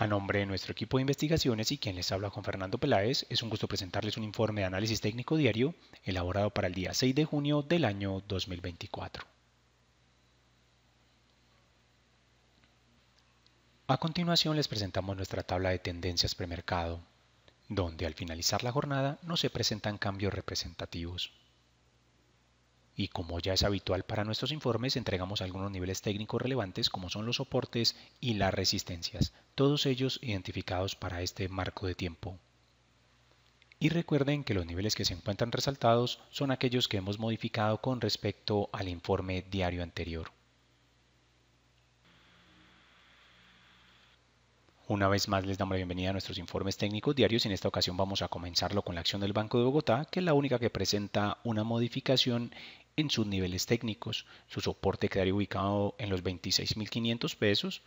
A nombre de nuestro equipo de investigaciones y quien les habla con Fernando Peláez, es un gusto presentarles un informe de análisis técnico diario elaborado para el día 6 de junio del año 2024. A continuación les presentamos nuestra tabla de tendencias premercado, donde al finalizar la jornada no se presentan cambios representativos y como ya es habitual para nuestros informes, entregamos algunos niveles técnicos relevantes como son los soportes y las resistencias, todos ellos identificados para este marco de tiempo. Y recuerden que los niveles que se encuentran resaltados son aquellos que hemos modificado con respecto al informe diario anterior. Una vez más les damos la bienvenida a nuestros informes técnicos diarios y en esta ocasión vamos a comenzarlo con la acción del Banco de Bogotá, que es la única que presenta una modificación en sus niveles técnicos. Su soporte quedaría ubicado en los 26.500 pesos,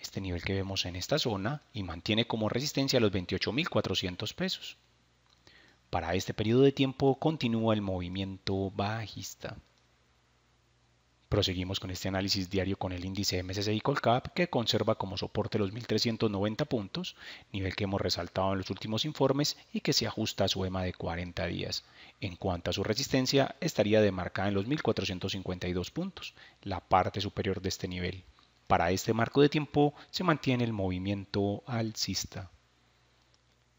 este nivel que vemos en esta zona, y mantiene como resistencia los 28.400 pesos. Para este periodo de tiempo continúa el movimiento bajista. Proseguimos con este análisis diario con el índice MSCI Colcap que conserva como soporte los 1390 puntos, nivel que hemos resaltado en los últimos informes y que se ajusta a su EMA de 40 días. En cuanto a su resistencia, estaría demarcada en los 1452 puntos, la parte superior de este nivel. Para este marco de tiempo se mantiene el movimiento alcista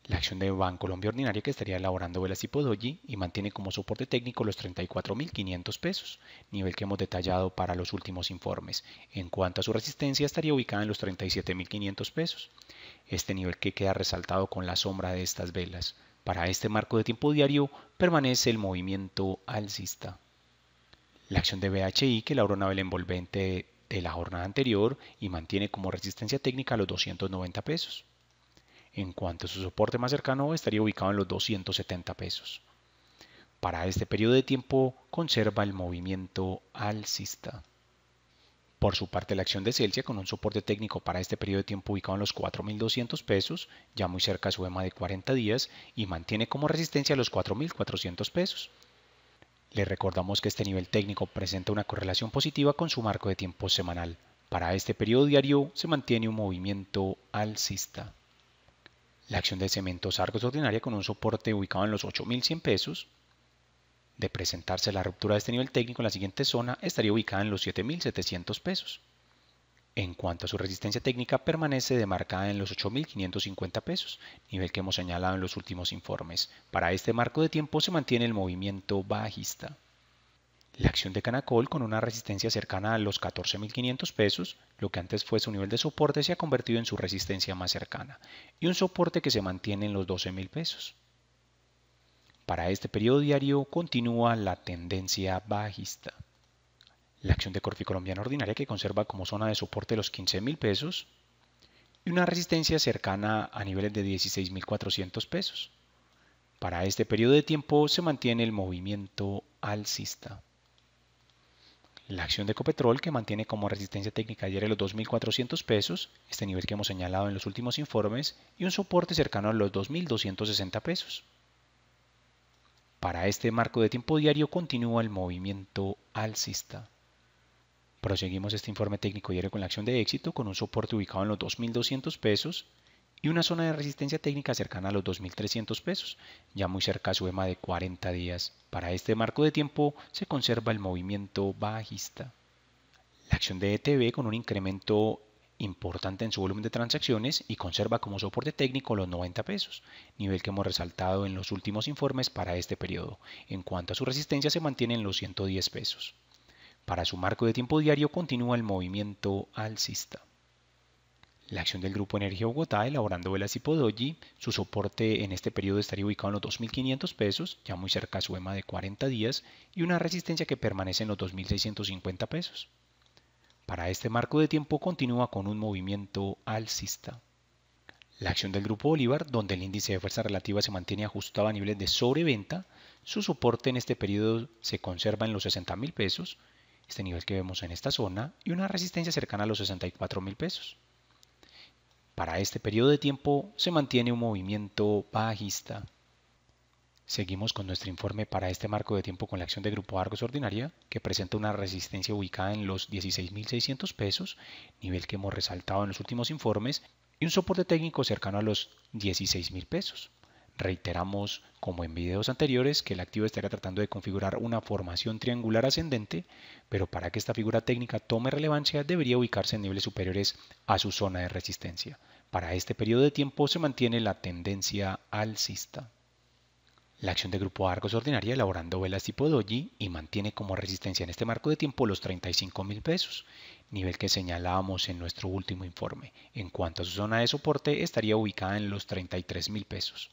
la acción de Colombia Ordinaria que estaría elaborando Velas tipo Doji y mantiene como soporte técnico los 34.500 pesos, nivel que hemos detallado para los últimos informes. En cuanto a su resistencia, estaría ubicada en los 37.500 pesos, este nivel que queda resaltado con la sombra de estas velas. Para este marco de tiempo diario permanece el movimiento alcista. La acción de BHI que elaboró una vela envolvente de la jornada anterior y mantiene como resistencia técnica los 290 pesos. En cuanto a su soporte más cercano, estaría ubicado en los 270 pesos. Para este periodo de tiempo conserva el movimiento alcista. Por su parte, la acción de Celsius con un soporte técnico para este periodo de tiempo ubicado en los 4.200 pesos, ya muy cerca su EMA de 40 días, y mantiene como resistencia los 4.400 pesos. Le recordamos que este nivel técnico presenta una correlación positiva con su marco de tiempo semanal. Para este periodo diario se mantiene un movimiento alcista la acción de cementos Argos ordinaria con un soporte ubicado en los 8.100 pesos. De presentarse la ruptura de este nivel técnico en la siguiente zona, estaría ubicada en los 7.700 pesos. En cuanto a su resistencia técnica, permanece demarcada en los 8.550 pesos, nivel que hemos señalado en los últimos informes. Para este marco de tiempo se mantiene el movimiento bajista. La acción de Canacol con una resistencia cercana a los 14.500 pesos, lo que antes fue su nivel de soporte, se ha convertido en su resistencia más cercana y un soporte que se mantiene en los 12.000 pesos. Para este periodo diario continúa la tendencia bajista. La acción de Corfi Colombiana Ordinaria que conserva como zona de soporte los 15.000 pesos y una resistencia cercana a niveles de 16.400 pesos. Para este periodo de tiempo se mantiene el movimiento alcista la acción de Ecopetrol, que mantiene como resistencia técnica diaria los 2.400 pesos, este nivel que hemos señalado en los últimos informes, y un soporte cercano a los 2.260 pesos. Para este marco de tiempo diario continúa el movimiento alcista. Proseguimos este informe técnico diario con la acción de éxito con un soporte ubicado en los 2.200 pesos y una zona de resistencia técnica cercana a los 2.300 pesos, ya muy cerca a su EMA de 40 días. Para este marco de tiempo se conserva el movimiento bajista. La acción de ETB con un incremento importante en su volumen de transacciones y conserva como soporte técnico los 90 pesos, nivel que hemos resaltado en los últimos informes para este periodo. En cuanto a su resistencia se mantienen los 110 pesos. Para su marco de tiempo diario continúa el movimiento alcista. La acción del Grupo Energía Bogotá elaborando velas y podoji, su soporte en este periodo estaría ubicado en los 2.500 pesos, ya muy cerca a su EMA de 40 días, y una resistencia que permanece en los 2.650 pesos. Para este marco de tiempo continúa con un movimiento alcista. La acción del Grupo Bolívar, donde el índice de fuerza relativa se mantiene ajustado a niveles de sobreventa, su soporte en este periodo se conserva en los 60.000 pesos, este nivel que vemos en esta zona, y una resistencia cercana a los 64.000 pesos. Para este periodo de tiempo se mantiene un movimiento bajista. Seguimos con nuestro informe para este marco de tiempo con la acción de grupo Argos ordinaria, que presenta una resistencia ubicada en los 16.600 pesos, nivel que hemos resaltado en los últimos informes, y un soporte técnico cercano a los 16.000 pesos. Reiteramos, como en videos anteriores, que el activo estará tratando de configurar una formación triangular ascendente, pero para que esta figura técnica tome relevancia debería ubicarse en niveles superiores a su zona de resistencia. Para este periodo de tiempo se mantiene la tendencia alcista. La acción de grupo Argos ordinaria elaborando velas tipo doji y mantiene como resistencia en este marco de tiempo los 35 mil pesos, nivel que señalábamos en nuestro último informe. En cuanto a su zona de soporte, estaría ubicada en los $33,000. mil pesos.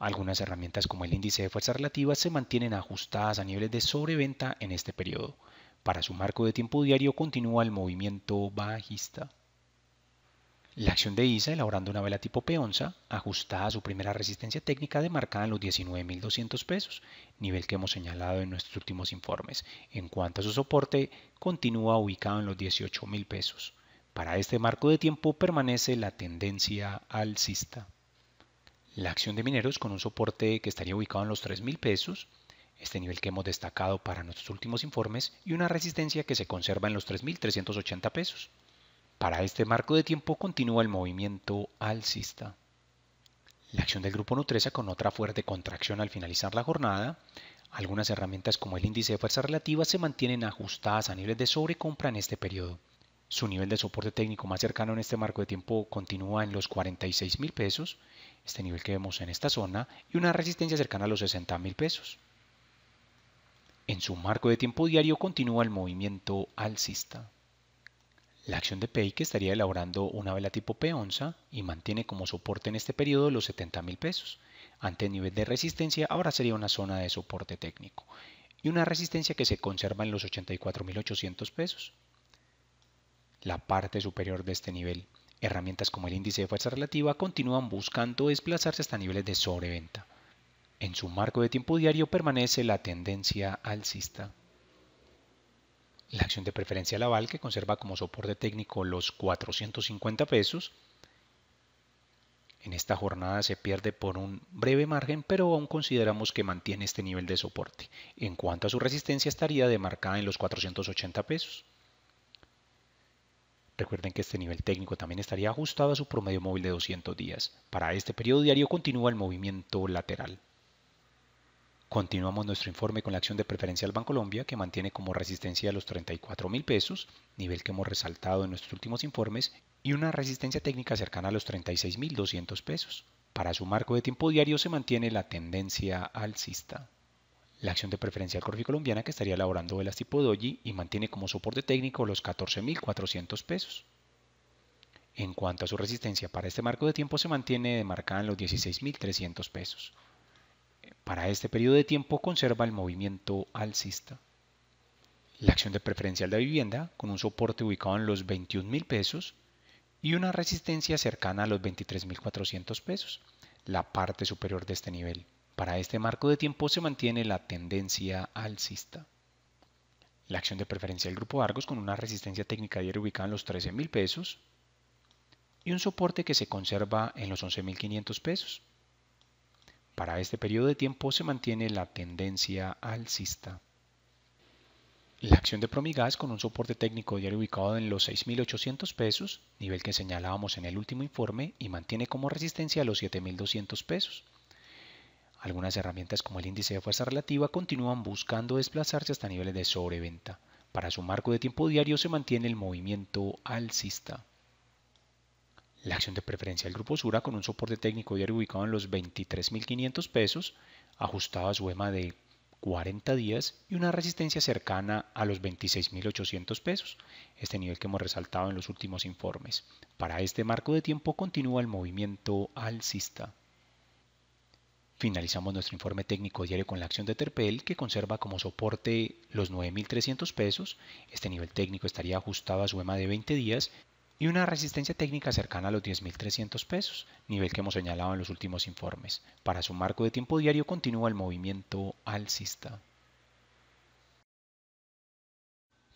Algunas herramientas como el índice de fuerza relativa se mantienen ajustadas a niveles de sobreventa en este periodo. Para su marco de tiempo diario continúa el movimiento bajista. La acción de ISA elaborando una vela tipo peonza, ajustada a su primera resistencia técnica demarcada en los 19.200 pesos, nivel que hemos señalado en nuestros últimos informes. En cuanto a su soporte, continúa ubicado en los 18.000 pesos. Para este marco de tiempo permanece la tendencia alcista la acción de mineros con un soporte que estaría ubicado en los 3,000 mil pesos, este nivel que hemos destacado para nuestros últimos informes, y una resistencia que se conserva en los 3.380 pesos. Para este marco de tiempo continúa el movimiento alcista. La acción del grupo Nutresa con otra fuerte contracción al finalizar la jornada. Algunas herramientas como el índice de fuerza relativa se mantienen ajustadas a niveles de sobrecompra en este periodo. Su nivel de soporte técnico más cercano en este marco de tiempo continúa en los 46 mil pesos, este nivel que vemos en esta zona, y una resistencia cercana a los 60 mil pesos. En su marco de tiempo diario continúa el movimiento alcista. La acción de PEI que estaría elaborando una vela tipo P y mantiene como soporte en este periodo los 70 mil pesos. Ante nivel de resistencia ahora sería una zona de soporte técnico y una resistencia que se conserva en los 84.800 pesos la parte superior de este nivel. Herramientas como el índice de fuerza relativa continúan buscando desplazarse hasta niveles de sobreventa. En su marco de tiempo diario permanece la tendencia alcista. La acción de preferencia Laval, que conserva como soporte técnico los 450 pesos, en esta jornada se pierde por un breve margen, pero aún consideramos que mantiene este nivel de soporte. En cuanto a su resistencia, estaría demarcada en los 480 pesos. Recuerden que este nivel técnico también estaría ajustado a su promedio móvil de 200 días. Para este periodo diario continúa el movimiento lateral. Continuamos nuestro informe con la acción de preferencia al Colombia, que mantiene como resistencia los 34 mil pesos, nivel que hemos resaltado en nuestros últimos informes, y una resistencia técnica cercana a los 36 mil 200 pesos. Para su marco de tiempo diario se mantiene la tendencia alcista la acción de preferencia preferencial colombiana que estaría elaborando velas tipo doji y mantiene como soporte técnico los 14.400 pesos. En cuanto a su resistencia para este marco de tiempo se mantiene demarcada en los 16.300 pesos. Para este periodo de tiempo conserva el movimiento alcista. La acción de preferencial de vivienda con un soporte ubicado en los 21.000 pesos y una resistencia cercana a los 23.400 pesos, la parte superior de este nivel. Para este marco de tiempo se mantiene la tendencia alcista. La acción de preferencia del grupo Argos con una resistencia técnica diaria ubicada en los 13,000 pesos y un soporte que se conserva en los 11.500 pesos. Para este periodo de tiempo se mantiene la tendencia alcista. La acción de Promigas con un soporte técnico diario ubicado en los 6.800 pesos, nivel que señalábamos en el último informe, y mantiene como resistencia los 7.200 pesos. Algunas herramientas como el índice de fuerza relativa continúan buscando desplazarse hasta niveles de sobreventa. Para su marco de tiempo diario se mantiene el movimiento alcista. La acción de preferencia del grupo Sura con un soporte técnico diario ubicado en los 23.500 pesos, ajustado a su EMA de 40 días y una resistencia cercana a los 26.800 pesos, este nivel que hemos resaltado en los últimos informes. Para este marco de tiempo continúa el movimiento alcista. Finalizamos nuestro informe técnico diario con la acción de Terpel que conserva como soporte los 9.300 pesos, este nivel técnico estaría ajustado a su EMA de 20 días y una resistencia técnica cercana a los 10.300 pesos, nivel que hemos señalado en los últimos informes. Para su marco de tiempo diario continúa el movimiento alcista.